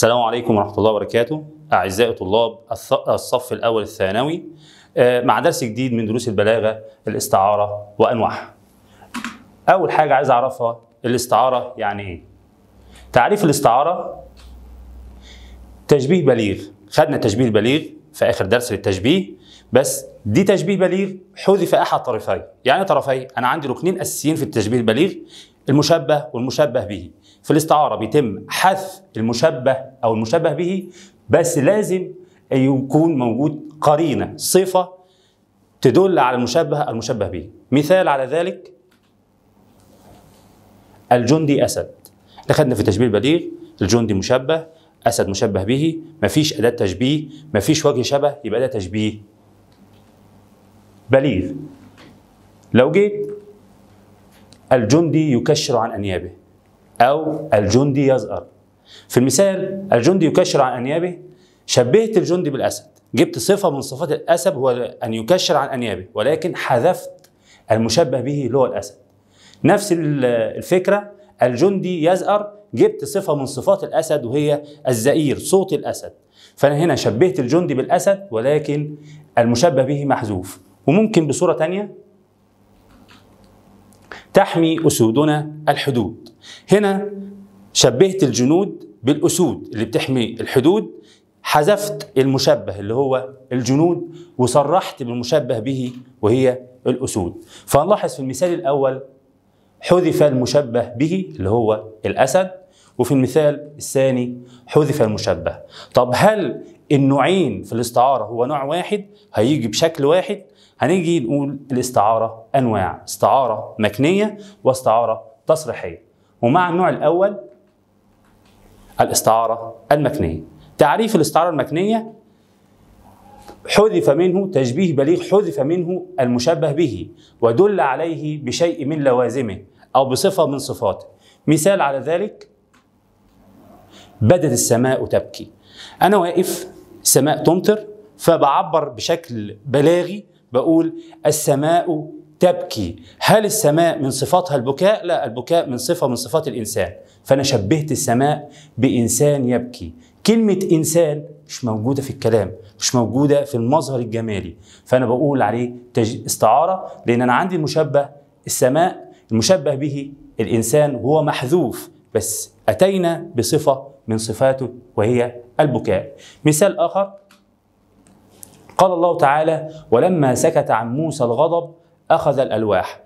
السلام عليكم ورحمة الله وبركاته أعزائي طلاب الصف الأول الثانوي آه، مع درس جديد من دروس البلاغة الاستعارة وأنواعها أول حاجة عايز أعرفها الاستعارة يعني إيه؟ تعريف الاستعارة تشبيه بليغ خدنا تشبيه بليغ في آخر درس للتشبيه بس دي تشبيه بليغ حذف أحد طرفي يعني إيه طرفي أنا عندي ركنين أساسيين في التشبيه البليغ المشبه والمشبه به في الاستعارة بيتم حذف المشبه أو المشبه به بس لازم يكون موجود قرينة صفة تدل على المشبه المشبه به مثال على ذلك الجندي أسد دخلنا في تشبيه البليغ الجندي مشبه أسد مشبه به مفيش أداة تشبيه مفيش وجه شبه يبقى ده تشبيه بليغ لو جيت الجندي يكشر عن أنيابه أو الجندي يزأر في المثال الجندي يكشر عن أنيابه شبهت الجندي بالأسد جبت صفة من صفات الأسد هو أن يكشر عن أنيابه ولكن حذفت المشبه به اللي هو الأسد نفس الفكرة الجندي يزأر جبت صفة من صفات الأسد وهي الزئير صوت الأسد فأنا هنا شبهت الجندي بالأسد ولكن المشبه به محذوف وممكن بصورة تانية تحمي أسودنا الحدود هنا شبهت الجنود بالأسود اللي بتحمي الحدود حذفت المشبه اللي هو الجنود وصرحت بالمشبه به وهي الأسود فنلاحظ في المثال الأول حذف المشبه به اللي هو الأسد وفي المثال الثاني حذف المشبه طب هل النوعين في الاستعارة هو نوع واحد هيجي بشكل واحد هنيجي نقول الاستعارة أنواع استعارة مكنية واستعارة تصريحية ومع النوع الأول الاستعارة المكنية تعريف الاستعارة المكنية حذف منه تشبيه بليغ حذف منه المشبه به ودل عليه بشيء من لوازمه أو بصفة من صفاته مثال على ذلك بدت السماء تبكي أنا واقف السماء تمطر فبعبر بشكل بلاغي بقول السماء تبكي هل السماء من صفاتها البكاء؟ لا البكاء من صفة من صفات الإنسان فأنا شبهت السماء بإنسان يبكي كلمة إنسان مش موجودة في الكلام مش موجودة في المظهر الجمالي فأنا بقول عليه استعارة لأن أنا عندي المشبه السماء المشبه به الإنسان هو محذوف بس أتينا بصفة من صفاته وهي البكاء مثال آخر قال الله تعالى ولما سكت عن موسى الغضب أخذ الألواح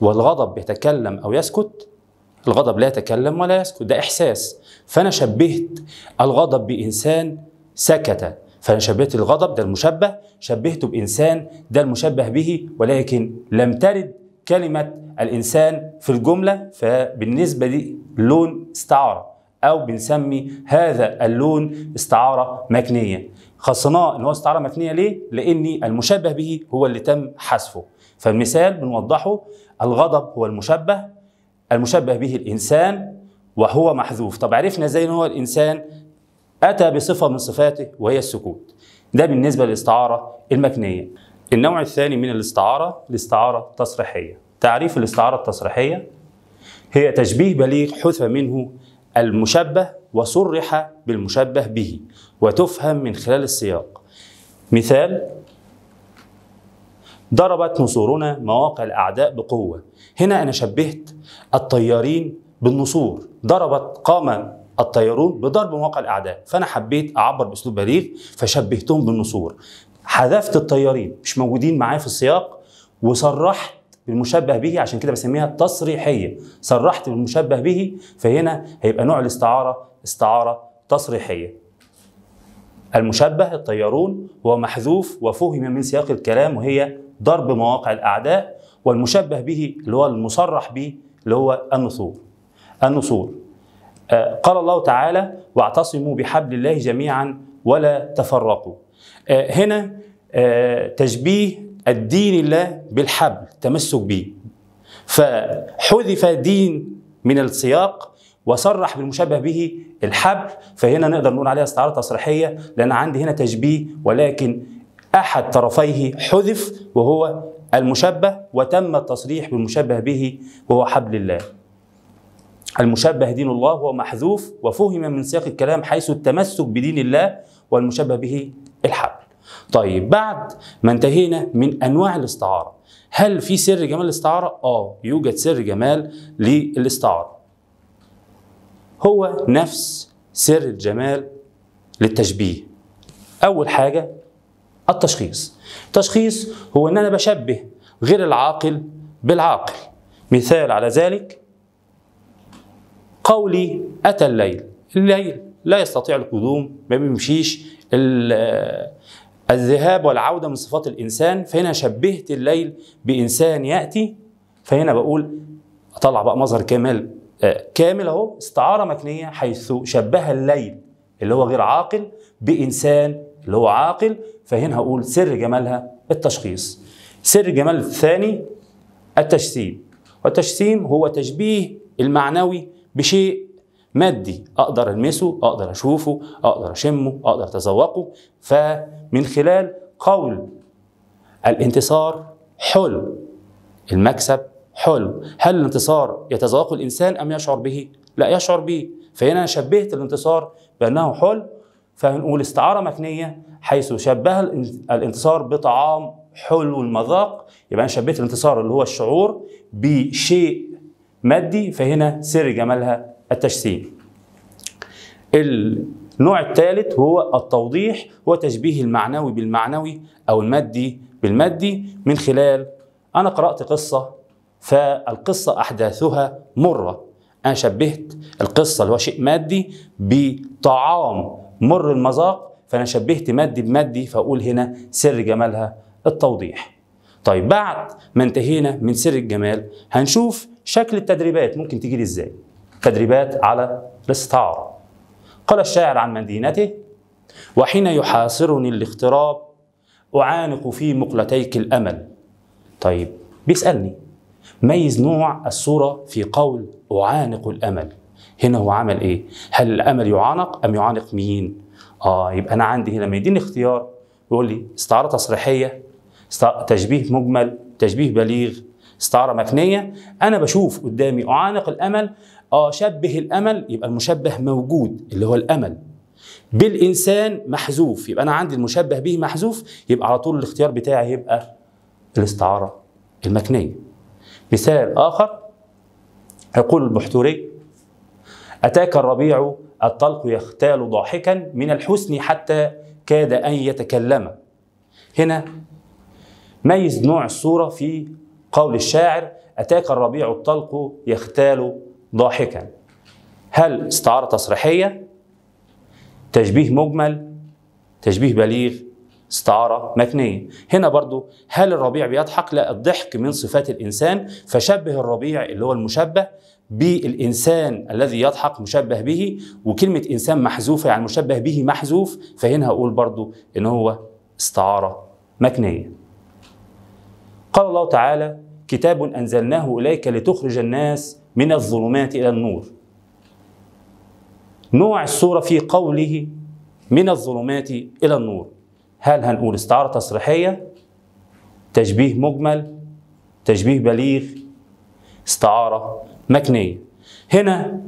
والغضب بيتكلم أو يسكت الغضب لا يتكلم ولا يسكت ده إحساس فأنا شبهت الغضب بإنسان سكت فأنا شبهت الغضب ده المشبه شبهته بإنسان ده المشبه به ولكن لم ترد كلمة الإنسان في الجملة فبالنسبة دي لون استعارة أو بنسمي هذا اللون استعارة مكنية خصناه ان هو استعاره مكنيه ليه؟ لان المشبه به هو اللي تم حذفه فالمثال بنوضحه الغضب هو المشبه المشبه به الانسان وهو محذوف طب عرفنا ازاي ان هو الانسان اتى بصفه من صفاته وهي السكوت ده بالنسبه للاستعاره المكنيه النوع الثاني من الاستعاره الاستعاره التصريحيه تعريف الاستعاره التصريحيه هي تشبيه بليغ حذف منه المشبه وصرح بالمشبه به وتفهم من خلال السياق مثال ضربت نصورنا مواقع الأعداء بقوة هنا أنا شبهت الطيارين بالنصور ضربت قام الطيارون بضرب مواقع الأعداء فأنا حبيت أعبر بأسلوب بليغ فشبهتهم بالنصور حذفت الطيارين مش موجودين معايا في السياق وصرحت بالمشبه به عشان كده بسميها التصريحيه صرحت بالمشبه به فهنا هيبقى نوع الاستعاره استعاره تصريحيه المشبه الطيارون هو محذوف وفهم من سياق الكلام وهي ضرب مواقع الاعداء والمشبه به اللي هو المصرح به اللي هو النصور النصور آه، قال الله تعالى واعتصموا بحبل الله جميعا ولا تفرقوا آه، هنا آه، تشبيه الدين الله بالحبل تمسك به فحذف دين من السياق وصرح بالمشبه به الحبل فهنا نقدر نقول عليها استعاره تصريحيه لان عندي هنا تشبيه ولكن احد طرفيه حذف وهو المشبه وتم التصريح بالمشبه به وهو حبل الله المشبه دين الله هو محذوف وفهم من سياق الكلام حيث التمسك بدين الله والمشبه به الحبل طيب بعد ما انتهينا من انواع الاستعاره هل في سر جمال الاستعاره اه يوجد سر جمال للاستعاره هو نفس سر الجمال للتشبيه اول حاجه التشخيص التشخيص هو ان انا بشبه غير العاقل بالعاقل مثال على ذلك قولي اتى الليل الليل لا يستطيع القدوم ما بيمشيش الذهاب والعودة من صفات الإنسان فهنا شبهت الليل بإنسان يأتي فهنا بقول أطلع بقى مظهر كامل آه، كامل أهو استعارة مكنية حيث شبه الليل اللي هو غير عاقل بإنسان اللي هو عاقل فهنا هقول سر جمالها التشخيص سر جمال الثاني التجسيم والتجسيم هو تشبيه المعنوي بشيء مادي أقدر ألمسه أقدر أشوفه أقدر أشمه أقدر أتذوقه ف من خلال قول الانتصار حلو المكسب حلو هل الانتصار يتذوقه الإنسان أم يشعر به؟ لا يشعر به فهنا أنا شبهت الانتصار بأنه حلو فنقول استعارة مكنية حيث شبه الانتصار بطعام حلو المذاق يبقى أنا شبهت الانتصار اللي هو الشعور بشيء مادي فهنا سر جمالها التجسيم النوع الثالث هو التوضيح وتشبيه المعنوي بالمعنوي أو المادي بالمادي من خلال أنا قرأت قصة فالقصة أحداثها مرة أنا شبهت القصة اللي هو شيء مادي بطعام مر المذاق فأنا شبهت مادي بمادي فأقول هنا سر جمالها التوضيح طيب بعد ما انتهينا من سر الجمال هنشوف شكل التدريبات ممكن تجيلي ازاي تدريبات على الاستعاره قال الشاعر عن مدينته وحين يحاصرني الاغتراب أعانق في مقلتيك الأمل طيب بيسألني ميز نوع الصورة في قول أعانق الأمل هنا هو عمل إيه؟ هل الأمل يعانق أم يعانق مين؟ آه يبقى أنا عندي هنا لما يديني اختيار يقول لي استعارة تصريحية تشبيه مجمل تشبيه بليغ استعاره مكنيه انا بشوف قدامي اعانق الامل اه شبه الامل يبقى المشبه موجود اللي هو الامل بالانسان محذوف يبقى انا عندي المشبه به محذوف يبقى على طول الاختيار بتاعي يبقى الاستعاره المكنيه مثال اخر يقول البحتوري اتاك الربيع الطلق يختال ضاحكا من الحسن حتى كاد ان يتكلم هنا ميز نوع الصوره في قول الشاعر أتاك الربيع الطلق يختال ضاحكا هل استعارة تصريحية تشبيه مجمل تشبيه بليغ استعارة مكنية هنا برضو هل الربيع بيضحك لا الضحك من صفات الإنسان فشبه الربيع اللي هو المشبه بالإنسان الذي يضحك مشبه به وكلمة إنسان محذوفة يعني مشبه به محذوف فهنا هقول برضو إن هو استعارة مكنية قال الله تعالى كتاب أنزلناه إليك لتخرج الناس من الظلمات إلى النور نوع السورة في قوله من الظلمات إلى النور هل هنقول استعارة تصريحية تشبيه مجمل تشبيه بليغ استعارة مكنية هنا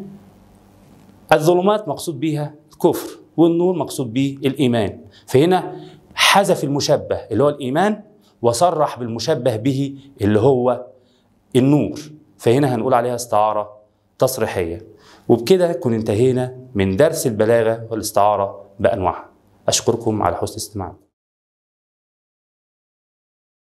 الظلمات مقصود بها الكفر والنور مقصود به الإيمان فهنا حذف المشبه اللي هو الإيمان وصرح بالمشبه به اللي هو النور فهنا هنقول عليها استعارة تصريحية وبكده كن انتهينا من درس البلاغة والاستعارة بأنواعها أشكركم على حسن استماعكم